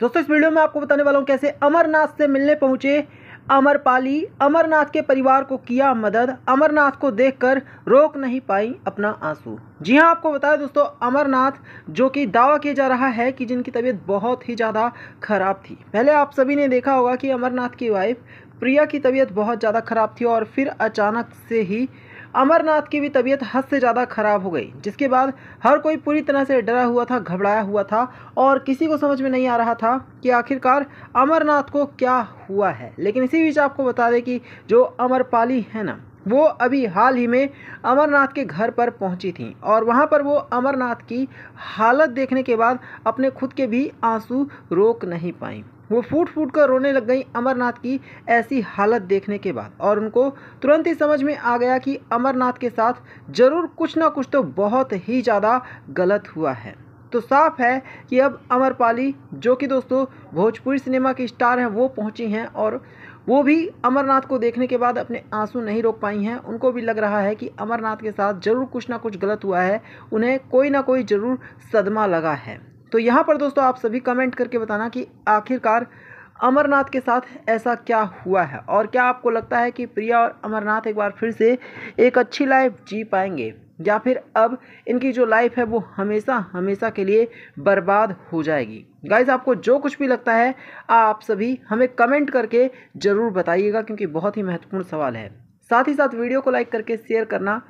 दोस्तों इस वीडियो में आपको बताने वाला हूँ कैसे अमरनाथ से मिलने पहुंचे अमरपाली अमरनाथ के परिवार को किया मदद अमरनाथ को देखकर रोक नहीं पाई अपना आंसू जी हाँ आपको बताया दोस्तों अमरनाथ जो कि दावा किया जा रहा है कि जिनकी तबीयत बहुत ही ज़्यादा ख़राब थी पहले आप सभी ने देखा होगा कि अमरनाथ की वाइफ प्रिया की तबीयत बहुत ज़्यादा ख़राब थी और फिर अचानक से ही अमरनाथ की भी तबीयत हद से ज़्यादा खराब हो गई जिसके बाद हर कोई पूरी तरह से डरा हुआ था घबराया हुआ था और किसी को समझ में नहीं आ रहा था कि आखिरकार अमरनाथ को क्या हुआ है लेकिन इसी बीच आपको बता दें कि जो अमरपाली है ना वो अभी हाल ही में अमरनाथ के घर पर पहुंची थी और वहां पर वो अमरनाथ की हालत देखने के बाद अपने खुद के भी आंसू रोक नहीं पाई वो फूट फूट कर रोने लग गई अमरनाथ की ऐसी हालत देखने के बाद और उनको तुरंत ही समझ में आ गया कि अमरनाथ के साथ ज़रूर कुछ ना कुछ तो बहुत ही ज़्यादा गलत हुआ है तो साफ है कि अब अमरपाली जो कि दोस्तों भोजपुरी सिनेमा की स्टार हैं वो पहुंची हैं और वो भी अमरनाथ को देखने के बाद अपने आंसू नहीं रोक पाई हैं उनको भी लग रहा है कि अमरनाथ के साथ ज़रूर कुछ ना कुछ गलत हुआ है उन्हें कोई ना कोई ज़रूर सदमा लगा है तो यहाँ पर दोस्तों आप सभी कमेंट करके बताना कि आखिरकार अमरनाथ के साथ ऐसा क्या हुआ है और क्या आपको लगता है कि प्रिया और अमरनाथ एक बार फिर से एक अच्छी लाइफ जी पाएंगे या फिर अब इनकी जो लाइफ है वो हमेशा हमेशा के लिए बर्बाद हो जाएगी गाइज आपको जो कुछ भी लगता है आप सभी हमें कमेंट करके ज़रूर बताइएगा क्योंकि बहुत ही महत्वपूर्ण सवाल है साथ ही साथ वीडियो को लाइक करके शेयर करना